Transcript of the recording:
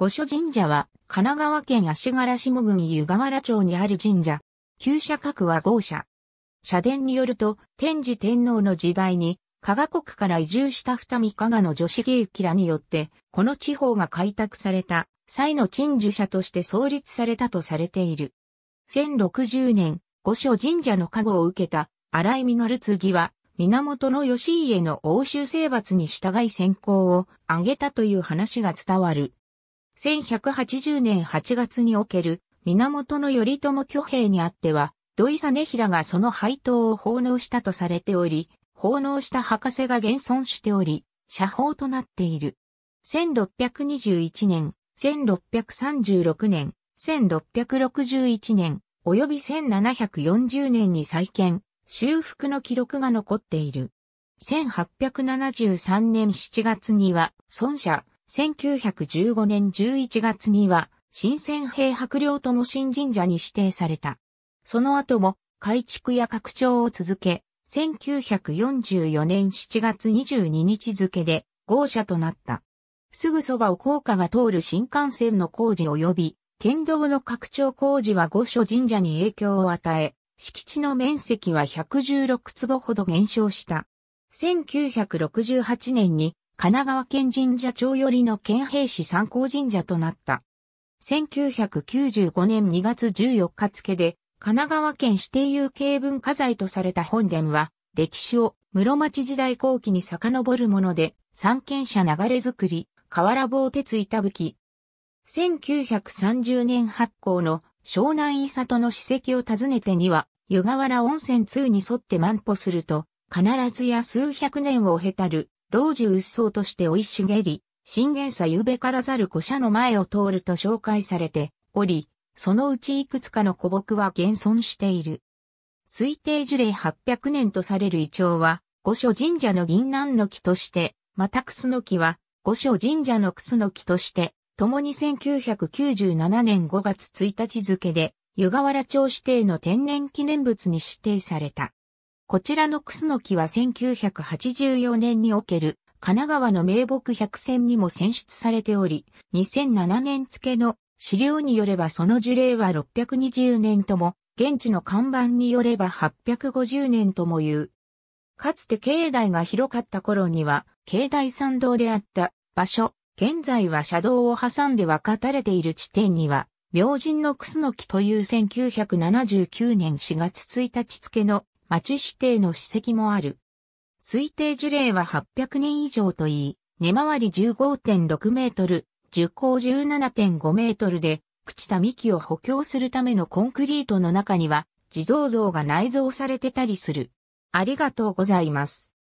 五所神社は、神奈川県足柄下郡湯河原町にある神社。旧社格は豪社。社殿によると、天智天皇の時代に、加賀国から移住した二見加賀の女子芸吉らによって、この地方が開拓された、際の鎮守者として創立されたとされている。1060年、五所神社の加護を受けた、荒井実次は、源義家の欧州征伐に従い先行を挙げたという話が伝わる。1180年8月における源頼朝挙兵にあっては、土井実平がその配当を奉納したとされており、奉納した博士が現存しており、社宝となっている。1621年、1636年、1661年、及び1740年に再建、修復の記録が残っている。1873年7月には、孫者、1915年11月には、新鮮兵白領とも新神社に指定された。その後も改築や拡張を続け、1944年7月22日付で豪社となった。すぐそばを高架が通る新幹線の工事及び、県道の拡張工事は五所神社に影響を与え、敷地の面積は116坪ほど減少した。1968年に神奈川県神社町寄りの県兵士参考神社となった。1995年2月14日付で、神奈川県指定有形文化財とされた本殿は、歴史を室町時代後期に遡るもので、三軒者流れ作り、河原棒鉄板吹き。1930年発行の湘南伊里の史跡を訪ねてには、湯河原温泉2に沿って万歩すると、必ずや数百年を経たる老中鬱蒼として生い茂り、新元さゆべからざる古社の前を通ると紹介されており、そのうちいくつかの古木は現存している。推定樹齢800年とされる遺チは、五所神社の銀南の木として、またクスの木は、五所神社のクスの木として、共に1997年5月1日付で、湯河原町指定の天然記念物に指定された。こちらのクスノキは1984年における神奈川の名木百選にも選出されており、2007年付の資料によればその樹齢は620年とも、現地の看板によれば850年とも言う。かつて境内が広かった頃には、境内参道であった場所、現在は車道を挟んで分かたれている地点には、明神のクスノキという1979年4月1日付の町指定の史跡もある。推定樹齢は800年以上といい、根回り15.6メートル、樹高17.5メートルで、朽ちた幹を補強するためのコンクリートの中には、地蔵像が内蔵されてたりする。ありがとうございます。